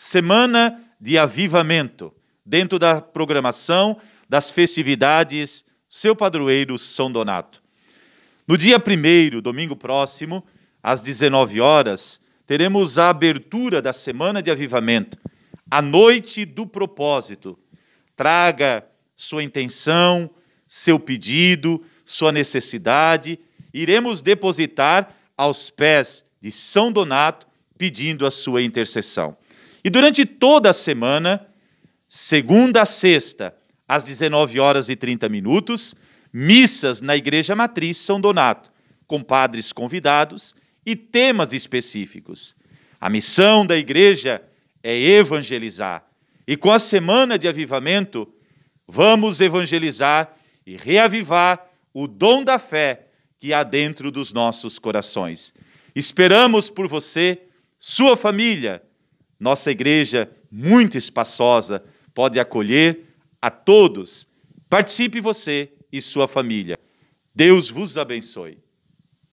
semana de avivamento, dentro da programação das festividades seu padroeiro São Donato. No dia 1 domingo próximo, às 19 horas, teremos a abertura da Semana de Avivamento, a Noite do Propósito. Traga sua intenção, seu pedido, sua necessidade, iremos depositar aos pés de São Donato pedindo a sua intercessão. E durante toda a semana, segunda a sexta, às 19 horas e 30 minutos, missas na Igreja Matriz São Donato, com padres convidados e temas específicos. A missão da igreja é evangelizar. E com a semana de avivamento, vamos evangelizar e reavivar o dom da fé que há dentro dos nossos corações. Esperamos por você, sua família, nossa igreja, muito espaçosa, pode acolher a todos. Participe você e sua família. Deus vos abençoe.